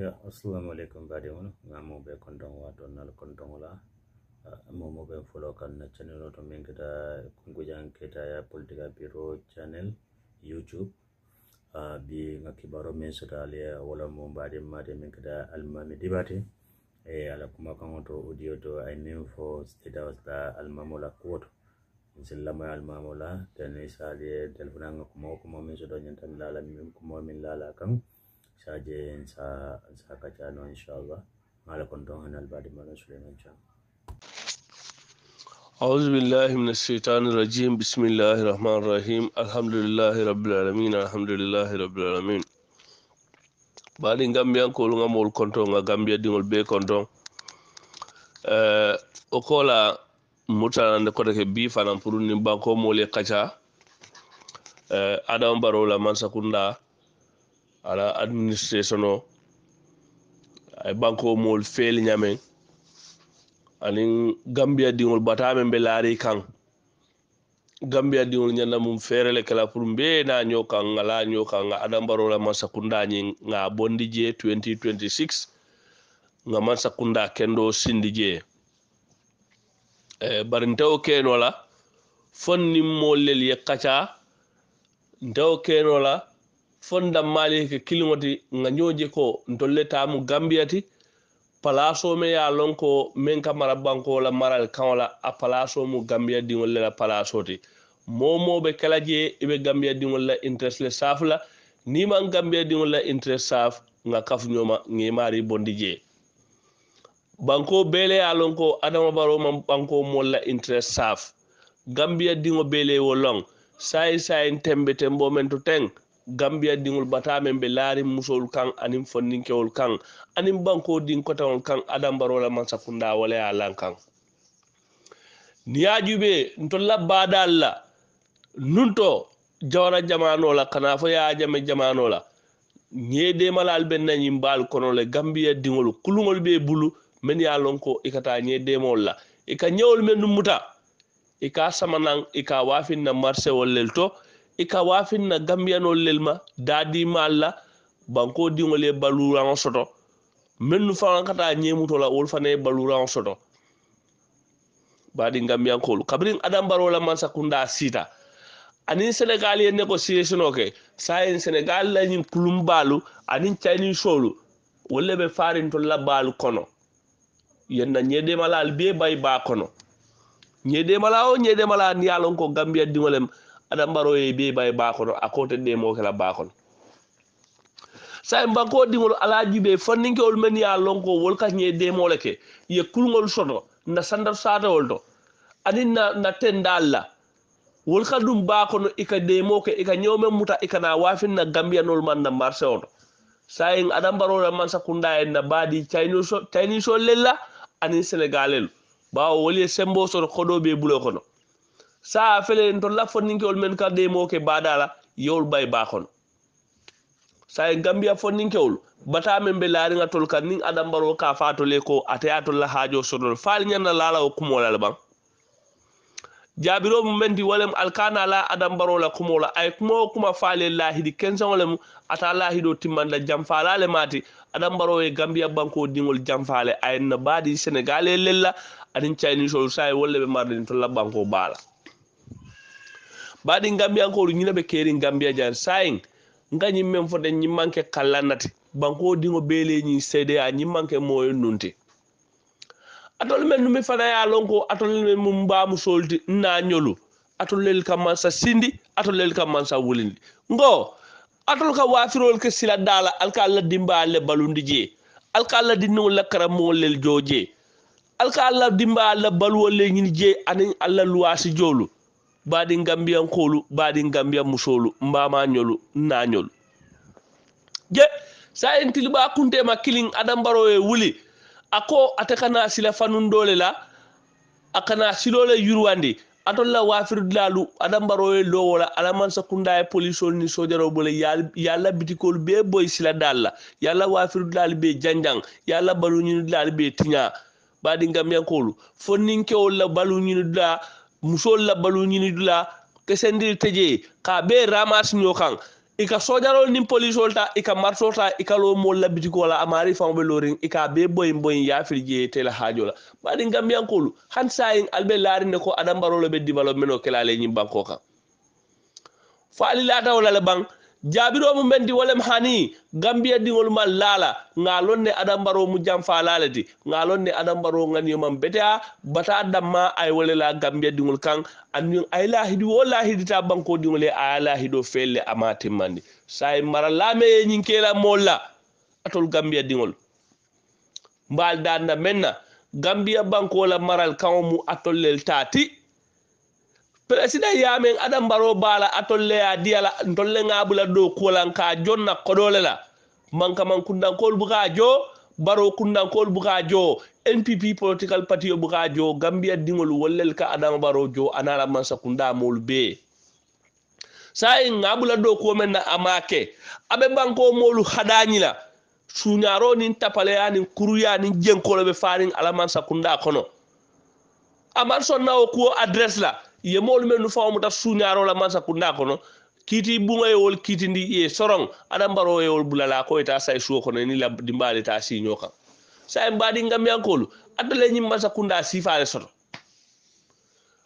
yo assalamu aleykum badiŋolu ŋamo be kontoŋ waato nal kondong la momo be folo kan na channelo to miŋ keta kunkujaŋ keta ya political bureau channel youtube uh, bi ŋa kibaro miŋ sota ali wala mo baadiŋ maate miŋ keta alimami dibate e ala kumakaŋo to audio to ay miŋ fo state house la la to nsil lamoy la teni sa telefona ŋa kuma o kuma miŋ soto ñantami la la miŋ kuma miŋ la la saje sa saka cano inchallah mala kon ton hen albade mala souleyman cano أعوذ بالله من الشيطان الرجيم بسم الله الرحمن الرحيم الحمد لله رب العالمين الحمد لله رب العالمين بعدي غامبيانكول غامول كونتو غا غامبيا ديغول بي كونتو ا اوكولا موتاناند كوتك بي فانام بورو نيم بانكو مولي قجا ا ادام بارولا مانسا كوندا ala administration o ay bankomol feliñamen anin gambia diŋol batamen be laari kan gambia diŋol ñanda mum feerele kela pour mbe na ño kan ala ño kan a adambarola mansakundañi ŋa bondi je 2026 ŋa mansakunda kendo sindi je eh, bari ntewo kenola fon nin mol lel ye kaca ntewo kenola fondam maalike kilimoti ga ñooje ko dolletamu gambiya ti place o me ya lonko min ka mara bankola maral kawola a place omu gambiya diŋol lela place o ti momoɓe kela je eɓe gambiya diŋol la interest le saf la niman gambiya diŋol la interest saf ga kafuñoma ŋemari bondi je banko bele ya lonko adama baroma banko mol la interest saf gambiya diŋo bele wo lon sayi sayin tembe tembo men to teng gambiya dingol batamen ɓe laarin musowol kan anin fonninkewol kan anin banko din kotawol kan adambarola man sakunda wala yalan kan niyajuɓe n tolla baada allah nun to jawara jamanola kana fo yajame jamanola ñedemalal ɓe nañin mbaal konole gambiya dingol kulugol ɓe bulu min ya lon ko ikata ñedemol la ika ñewol men numuta ika samanan ika wafinna marché wollel to ika wafin na gambiyanol lel ma dadimal la banko dingol ye baluraŋo soto meŋ nu fanakata ñemuto la wolu fana ye baluraŋo soto badi gambiyankolu kabiri adambaro la mansa kunda sita aniŋ senegal ye négociationo ke sayin senegal la ñiŋ kulum baalu aniŋ chinisolu wolu le be farintol la baalu kono yenna ñedemalaalu bee bayi baa kono ñedemala o ñedemala ni ye a lon ko gambiya diŋo lem aɗa mbaroye be bay e bakono a konten ɗe mokela bakon saye banko dingol ala juɓe fanninkewol men ya lonko wol kañe demole ke ye kulgol soto na sandar satewol to ani na, na tendal la wol ka ɗum bakono ika e demo ke ika e ñewmen muta ikana wafinna gambiyanol man na marché oto saye aɗa mbarola man sakunda en na baadi chinisol lella ani sénégalel bawo wol ye sembo soto koɗo ɓe bulo kono saa fele to lafoninkeol men karde moke badala yewol ɓay bakono sa e gambiya fonninkewol batamen ɓe laariga tol kan nin adambaro ka fatole ko ataya tolla hajo sonol faali ñanna laalawo kumolal ɓan jaabiromu menti walem alkanala adambarola kumola ay kumo kuma faale lahidi kensaolemu ata lahido timmanda janfalale mati adambaro e gambiya banko dingol janfale ayna baadi sénégal e lella anin chinisol sa wolleɓe mardin tolla banko baala baɗi gambiyankoru ñinaɓe keeri gambiya jani sayin nga ñim men fode ñim manke kallannate banko dio beeleñi cda ñim manke moyo nunte atol men numi fanaya lonko atol men mum mbamu solti na ñolu atolel kam man sa sindi atolel kam man sa wulindi ngo atol ka wafirol ke sila dala alka laddi mbale balundi je alka laddi no lakara molel jo je alka laddi mbale balwolle ñini je anin alla luwasi jolu gambiyan kolu baɗin gambiyan musoolu mbama ñolu nna ñolu je sa en tiliɓa kuntema kilin baro e wuli ako ate kana sila dole la a kana silole yurwandi atolla wafirdulalu adambaroye lowola alaman kunda e polisol ni sojaro bole yalla bitikol be boy sila dalla yalla wafirdulali be janjang yalla baluñinudulali be tiña baɗi gam yankolu fonninkewol la baluñinudula musol labbalu ñini dula ke sendiri teje ka be ramasi ño kan i ka sojarol nin polisol ta i ka martol ta i kalo mool labbitikola amari fanɓe lorin i ka be boyin boyin yafiri jeye tela hajola baɗi gambiyankolu han sayin alɓe larinde ko adambarolo ɓe développement o kelale ñin banko kan fo ali latawolale ban jaabiroomo men di wolem hani gambiya ɗiŋol ma laala ŋa lonne adambaro mu jam fa laale ti ŋa lonne adambaro ŋaniyoman betea bata damma aye wole la gambiya ɗiŋol kaŋ ani aye lahidi wo lahidi ta banko ɗiŋole aye lahido felle ama timmandi saye mara laameye ñiŋkela mool la atol gambiya ɗiŋol mbaal danda men na gambiya bankola maral kaŋo mu atollel taa ti ya yamen adam baro bala atolleya diyala tolle ngabula dow kuolanka jonna kodole la manka man kol buka jo baro kol buka jo npp political party o buka jo gambia dingol wollel ka adam baro jo anala mol be sa en ngabula do ko men na amake abe banko molu haɗañila suñaro nin tapale ani kuruya ni ya ya jenkolobe farin alaman sa kunda kono amar sonna ko address la ye moolu men nu faamu ta suñaarola mansa kundaakono kiiti ɓuŋayowol kiitindi ye soroŋ adam mbaroyowol bulala koyeta say suo kono ni la dimbaaleta siño kaŋ saye mbaadi ngamiyankoolu addala ñiŋ mansa kunda siifaale soto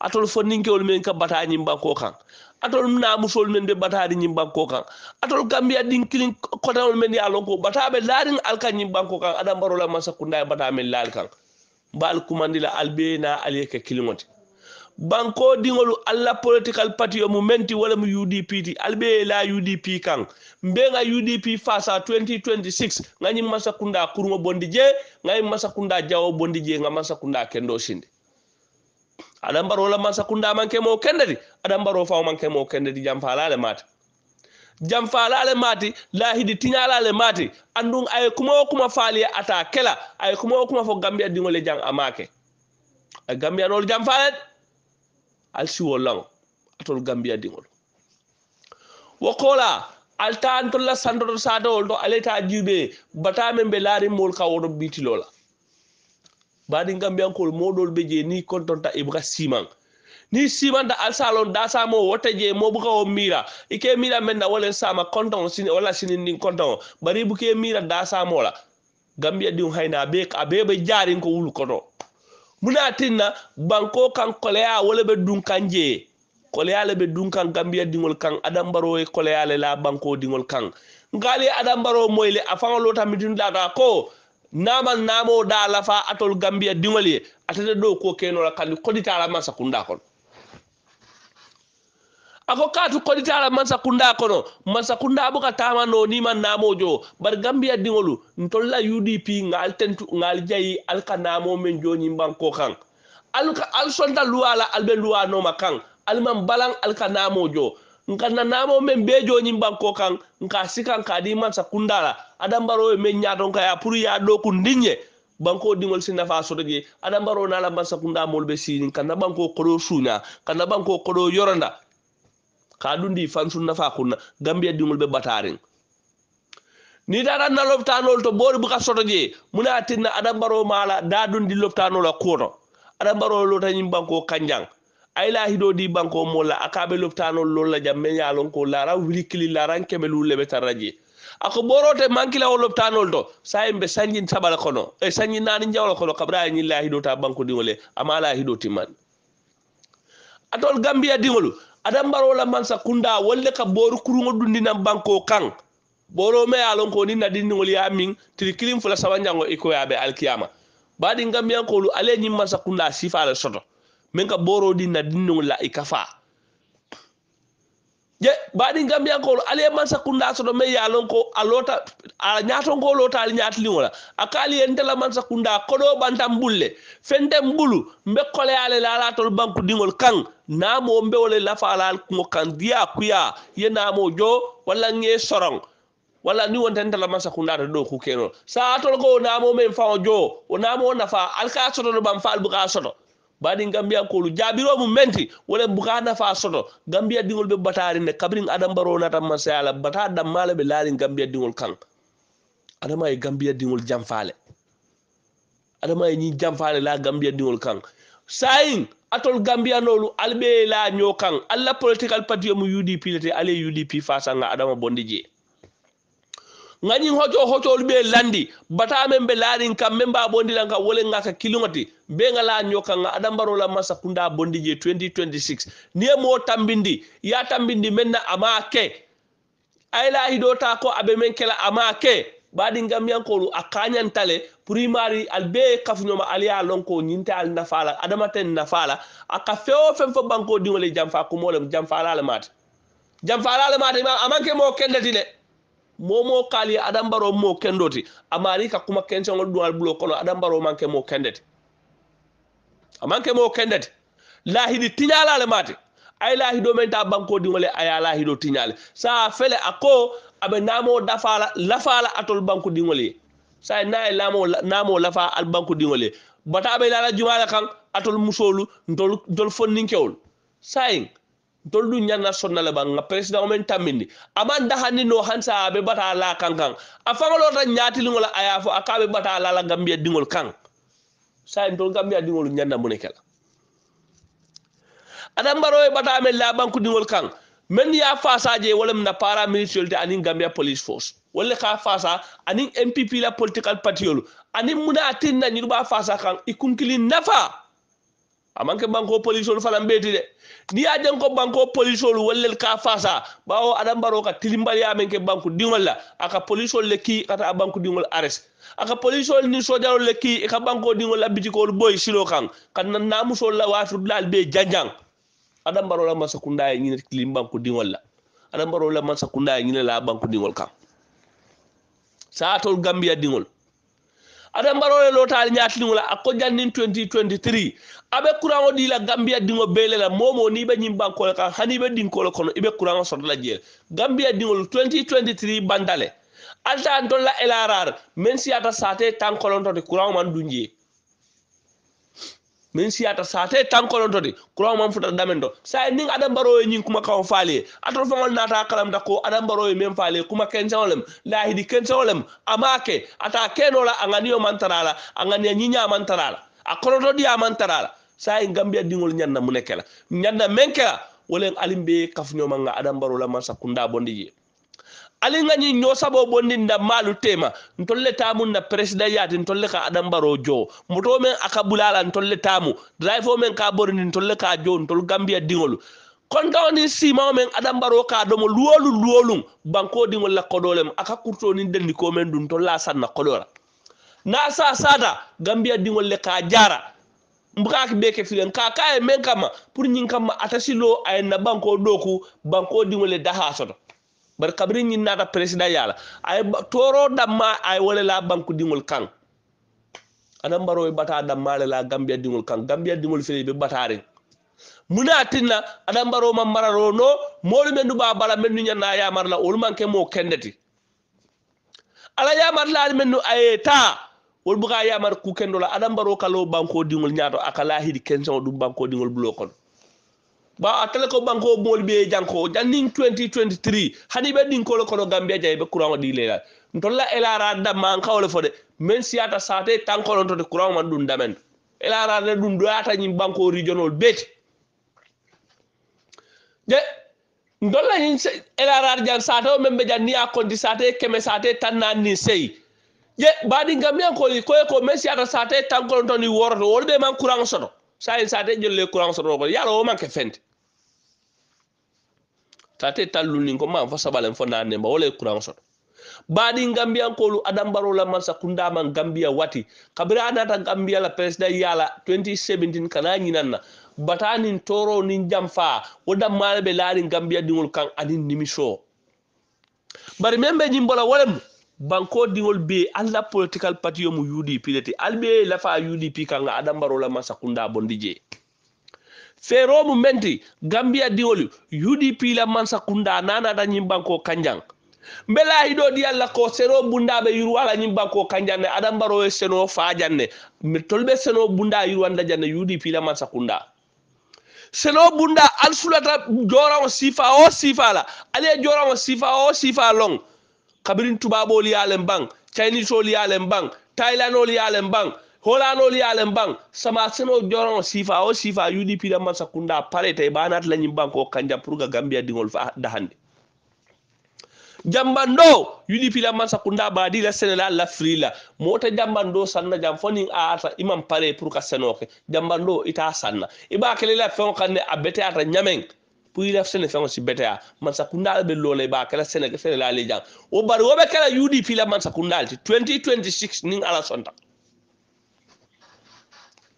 atol fo ninkewol men ka bata ñiŋ banko kaŋ atol namusol men be batadi ñiŋ banko kaŋ atol gambiya ɗin kiliŋ kotanol men ye lonko batabe laariŋ al kaŋ ñiŋ banko kaŋ adam mbarola mansa kunda ye bata men laal kaŋ mbaal kumandila al be na al ye ke kiliŋo ti banko dingolu alla political party mu menti wala mu udp di albe la udp kang mbe nga udp fasa 2026 nga masakunda kurmo bondije je nga masakunda jawo bondije nga masakunda kendo adam baro la masakunda manke mo kende adam baro fawo manke mo kende jam jamfala le jam jamfala le mati lahidi tiñala le mati andung ay kuma kuma fali ata kela ay kuma kuma fo gambia dingole jang amake gambia nolu jam alsiwo lawo atol gambiya dingol wo kola altan tolla sandoto sadowol to aleta jiɓe batamen ɓe laarimol ka woto bitilola baɗi gambiyankol moɗol ɓe je ni kontonta ibuka siman ni simanta alsalon dasamo wotta je mobukao mira ike mira menna wolen sama conton walla sininin contono bari buke mira dasamola gambiya ɗin hayna be aɓeɓe jarin ko wulkoto muna tinna banko kan koleya wala be dun kan je koleya le be dun kan gambia dingol kan adam baro e koleya le la banko dingol kan ngali adam baro moyle afan lo tammi dun da ga ko namal namo da lafa atol gambia dingol ye atede do ko keno la kan kodita la masa kunda kon ako katu koɗitala mansakunda kono mansakunda boka tama no niman namojo bar gambiya dingolu ntolla udp ngal tentu ngal jayi alka namo men joni banko kan alka al sonda luwala albe luwa no makan alman balan alka namojo nkanna namo men be joni banko kan nka sikan ka di mansakunda la adam baro men nyadon kaya pour ya do ku ndinye banko dingol si nafa sotogi adam baro nala mansakunda molbe sini kanna banko kodo suña kanna banko kodo yoranda ka ɗundi fansu nafa kunna gambia dingol ɓe batarin ni daɗan na loptanol to ɓori buka sotoje muna tinna aɗa mbaro mala da ɗundi loptanol a kuoto aɗa mbaro lotañin banko kanjang ayla hido di banko molla akaɓe loptanol lolla jam me yalon ko laran wili kili laran keme lulleɓe tarraje ako ɓorote mankilawo loptanol to sa yimɓe sañin saɓala kono e sañin nani jawla kono kabraañin la hido ta banko dingole amala hido timman atol gambiya dingolu adan barola sa kunda wolle ka boru kurungo dundinan banko kan boro me alon ko ni nadin ngol ya min tirkilim fula sabanjango iko ya be alkiyama badi ngam yan ko lu ale nyim sa kunda sifa la soto men ka boro din nadin ngol la ikafa baɗi gambiyankolo ala mansa kunda soɗo ma ya lon ko a lota a ñatonkolota ala ñatilimola a kaali en tela mansa kunda koɗo ɓantan bulle fenten bulu mbekkoleyale lala tol banque ɗingol kan namo mbewole lafalal kumo kan diya kuya ye namo jo walla ŋe soron walla ni wonta entala mansa kundata ɗo kukenol sa tol ko namo men fawo jo o namo nafa alka sotono ɓan faalbuka soto baɗin gambiya kolu jaɓiromu menti wole buka nafa soto gambiya dingol ɓe batarine kabrin adambaro natanma se ala bata dammala ɓe laarin gambiya dingol kan adamaye gambiya dingol janfale adamaye ñi janfale la gambiya dingol kan sayin atol gambiya nolu alɓe la ño kan allah political partie mu udp lete ale udp fasanga adama bondi jee ŋañin hocoo hocoolu ɓe landi bataamen ɓe laarin kam men mba bondilan ka wolenga ka kiliŋoti ɓe ŋa laa ño kanga adambarola masa kunda bondi je 2026 niye moo tambindi ya tambindi men na ama ke ayla e hido ta ko aɓe men kela ama ke baɗin gamiyankolu a kañantale primari al ɓe kafuñoma aliya lonko ñinte al nafala adamaten nafala aka fewo fen fo banko diŋole jamfa kumolem jamfa lalamate jamfa lalamate ma amanke mo kendati de momo kaali adambaro mo kendoti amaari ka kuma kencagol ɗum alɓulo kono adambaro manke mo kendete a manke mo kendete laahiɗi tiñalale mate ay laahiɗo men ta bankodiŋole aya laahiɗo tiñale sa fele a ko aɓe namo dafala lafala atol bankodiŋol ye sa e naye lamo namo lafa al bankodiŋol ye bataɓe lala jumala kan atol musolu ntol fonninkewol sa toldu ñanna sonna ba banga president men tamini aman dahani no hansa be bata la kan afanga lo ta nyati lingola aya fo akabe bata la la gambia dingol kan sa en tol gambia dingol nya na kala adam baro e bata men la banku dingol kan men ya fasa je wala na para municipality ani gambia police force wala ka fasa ani mpp la political party yolu ani muna atin na ñu ba fasa kan ikunkili nafa amanke banko policiolu fanan beti de ni ya jan banko policiolu wallel ka fasa bawo adam baro ka tilimbaliya men ke banku dingol la aka policiol le ki kata banku dingol ares aka policiol ni sojarol le ki ka banko dingol la bitikol boy silo kan kan nan namusol la watu dal be janjang adam baro la masa kunda e tilim banku dingol la adam baro la masa kunda e la banku dingol kan saatol gambia dingol aɗa mbarore lotaali ñatiniŋola a kojannin 2023 aɓe courano ɗila gambiya diŋo beylela momo ni ɓe ñimbankole kan hani ɓe ɗinkolo kono iɓe courano sodala jeel gambiya diŋol 2023 bandale alta dolla elarar men si ata sate tankolontote courant man ɗu jee min siyata sate tankoɗon todi kurawo man futata damen to sa ni adam mbaroye ñin kuma kawo faali ator ta nata da ko aɗa mbaroye men faali kuma di lahidi jawlem amake ata kenola a ganiyo mantarala a ganiya nya mantarala a korotoɗiya mantarala sa en gambiya ɗingol ñanna mune kela ñanna nyanna kela wolen alimbe kafñomanga aɗa mbarola man sakkunda bondi alin gañi ñoosaɓo bondinda maalu tema tolle tamu na président yaati tolle ka aɗa mbaro joo moto men aka bulala tolle tamu drive o men ka borndi tolle ka joo tol gambia dingolu konto ni simao men aɗa mbaro ka ɗomo luwolu luwolum banko dingol la koɗolem aka kurtoni denndi ko men ɗum tolla sanna koɗora na sa sada gambia dingol le ka jara mbukaki ɓe ke filen ka kaye men kamma pour ñin kamma atasilo ayenna banko ɗoku banko dingol le daha soto bari kabri ñin naata président yaala ay toro damma ay wala la banque dingol kan ana mbaro yi bata damma la gambia dingol kan gambia dingol fili bi batare muna tinna ana mbaro ma mararo no molu men duba bala men ñu ñana ya marla ul manke mo kendati ala ya marla men ñu ay ta wol buga ya mar ku kendo la ana mbaro kalo banque dingol ñato akala hidi kenso du banque dingol bloko ba atele ko banko bol be janko jannin 2023 hani be din ko kono gambia jay be courant di leela ndolla elara da man kawle fode men siata sate tan kono to courant man dun damen elara de dun do ata nyim banko regional bet de ndolla nyin elara jan sate o men be janni kondi sate keme sate tan nan ni sey ye di gambia ko ko e ko men siata sate tan ko to ni worto wolbe man courant soto sayin sate jolle courant soto ko yalo o man ke fente tate tallulin ko man fo sabale fo nannen ba wala ko lu kolo baro la man sakunda man Gambia wati kabira adata Gambia la président yala 2017 kana ñinanna toro nin jam fa wo dammale ɓe laarin gambiya ɗiŋol kan anin nimisoo bari membe ɓe ñimbola banko diŋol be alla political party yo mu udp leti alɓe lafa udp adam adambarola mansa kunda sakunda jee feromu menti gambia diwolu udp la mansa kunda nana da nyimbanko kanjan bela hido di alla ko sero bundabe yuru ala nyimbanko kanjan ne adam baro e seno fajan ne tolbe seno bunda yuru anda janne udp la mansa kunda seno bunda al sulata jora o sifa o sifa la ale jora o sifa o sifa long kabirin tubabo li alen bang chinese o li alen bang thailand o li alen bang hola holanol yalen sama sino joron sifa o sifa udp da man sakunda pare tay banat lañi ban ko kanja pour ga gambia dingol fa hande jambando udp la man sakunda di la senegal la frila mota jambando sanna jam foni aata imam pare pour ka senoke jambando ita sanna iba kele la fon kanne abete ata nyamen pour la sene fon si bɛtɛ a mansakunda bɛ lɔ la i b'a kɛra senegal sɛnɛ la li jan o bar o be kala udp la mansakunda sakunda 2026 ning ala sonta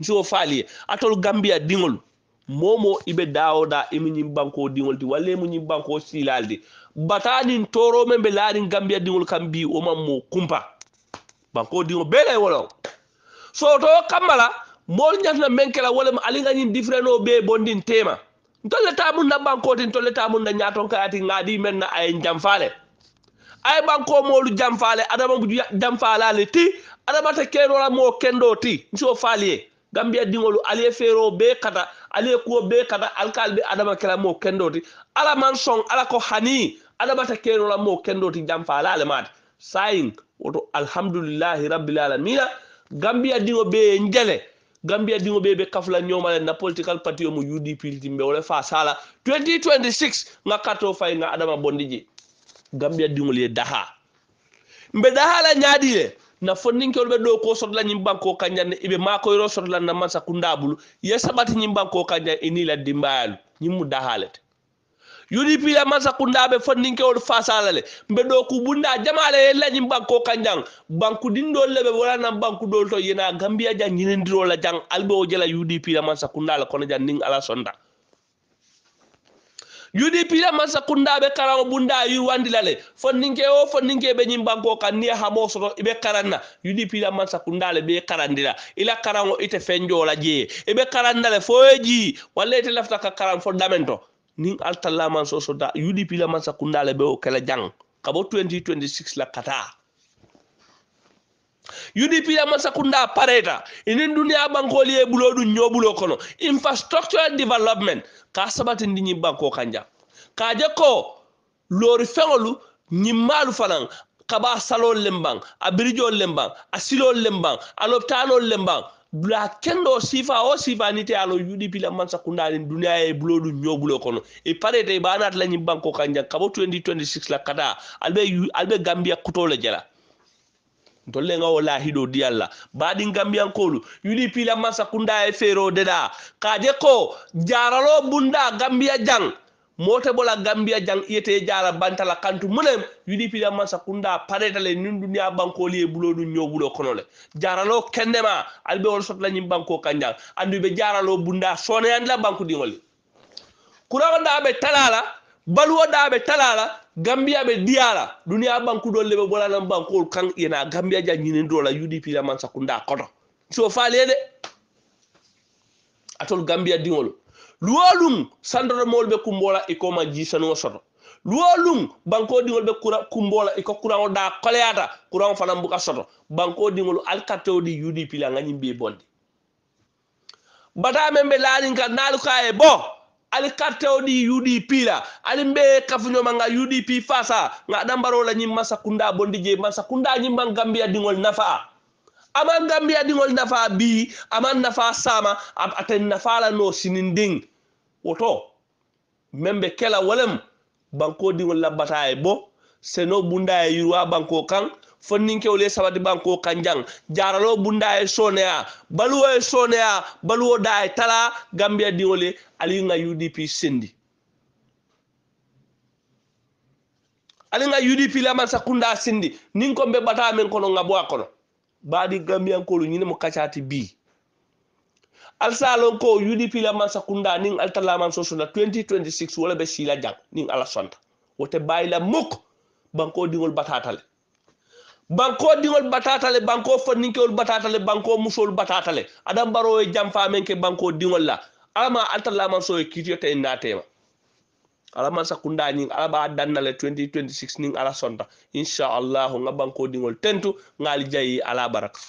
so faali e. atol gambia diŋol momo ibe dawoda e imiñin banko diŋol ti walla e imiñin banko silalde batanin toromen ɓe laarin gambia diŋol kam mbi oman mo kumpa banko diŋol beele wolo so to kammala mool ñatna men kela wolema aliŋañin difreno ɓe bondin tema tolleta mum na bankotin tolleta mum na ñaton kayati ngaadi men na aye jamfaale aye banko moolu jamfaale adama jamfaalale ti adamata kenola mo kendo ti so faaliye gam mbiya dingolu aliye feero be kata aliye kuwo be kata alkaali ɓe adama kelamo kendoti ala man son ala ko hani adamata kenolamo kendoti jam fa ala alemaate sayin woto alhamdulillahi rabbilalamina gam mbiya dingo ɓe jele gam mbiya dingo ɓe ɓe kafla ñomale na political parti o mo udp timɓe wole fa sala 2026 ga karto fay ga adama bondi ji gam mbiya dingol ye daha mbe dahala ñaadi ye na fonninkeolu ɓe ɗo ko sotlañin banko kanjanne iɓe makoyro sotlanna man sakundabulu ye saɓatiñin banko kanjan ini e laddi mbayalu ñin mudda haalete udp a man sakundaɓe fonninkewol fasalale ɓe ɗo ku bunda jamale ye lañin banko kanjan banku ɗinɗol leɓe wolanan banku ɗol to yena gambiya jan ñinidirola jan albe o jala udp a man sakundala kono jan nin ala sonda udp ta mansa kundaɓe karamo bunda wi wandilale fonninke o fonninke ɓe ñin banko kan ni hamo soto ɓe karanna udp ta mansa kundale ɓe karandira ila karamo ite fenjola jeeye eɓe karandale fo e jii walla ite lafta ka karam fo damen to nin altallaman so soda udp la mansa kundale ɓe o kele jang kabo 2026 la kata udp ama sakunda pareta inin duniya bankoli ye ɓulo ɗum ñoɓulo kono infrastructure and development ka sabati ndiñi banko kanja ka je ko lori feŋolu ñimmalu fanan kaɓa salol le ban a birijol le ban a silol le ban a loptanol le ban bula kendo sifa o sifa ni te alo udp la man sakunda ni dunia e bulo du nyobulo kono e pare te banat la nyi banko kanja kabo 2026 la kata albe albe gambia kuto le jela dollenga o laahiɗo di allah baɗin gambiyankolu yuli pila masa kunda e feerode ɗa kaje ko jaralo bunda Gambia jang mota bola Gambia jang iyete jara bantala kantu munem yuli pila masa kunda paretale nun dunia bankoli e bulo ɗum bulo konole jaralo kendema alɓe wol sotlañin banko kanjang andu be jaralo bunda soneyandila banku ɗiŋoli kurawanɗa ɓe talala da ɓe talala gambiya ɓe diyala duniya bankuɗolle ɓe ɓolanan bankol kan yena gambiya ja ñinidola udp laman sakunda koto so falede atol gambiya diŋol luwolum sandotomol ɓe kumbola ikoma jisanuo soto luwolum banko diŋol ɓe kumbola iko courano da koleyata courano fanan buka soto banko diŋol alkatewɗi udp la gañimbi bonde batamen ɓe laarinka naalukaye boo ali kartéo ɗi udp la ali mbe kafuñoma nga udp faasa nga ɗambarola ñim masakunda bondi je masakunda ñimman gambiya ɗiŋol nafa ama gambiya ɗiŋol nafa bi ama nafa sama aten nafala no sinin ɗin woto membe kela walem banko ɗiŋol labbata e bo seno bunda e yurwa banko kan ke ole sabati banko kanjang jaralo bunda e soneya baluwo e soneya tala gambia diŋole ali nga udp sendi ali nga udp laman sa kunda sendi ning ko be bata men kono nga bo gambia baadi lu ñine mo kacati bi alsalon ko udp laman sa kunda nin tala man sosuna 2026 wala be sila jang nin ala sonta wote bayila muk banko diŋol batatale banko diŋol batatale banko faninkewol batatale banko musol batatale aɗa mbarowe jam famenke banko diŋol la alama altalaman sowe kitiyota e natema alaman sakunda ñin alaɓa dannale 2026 nin ala sonta inchallahu ga banko diŋol tentu ŋali jayi ala baraka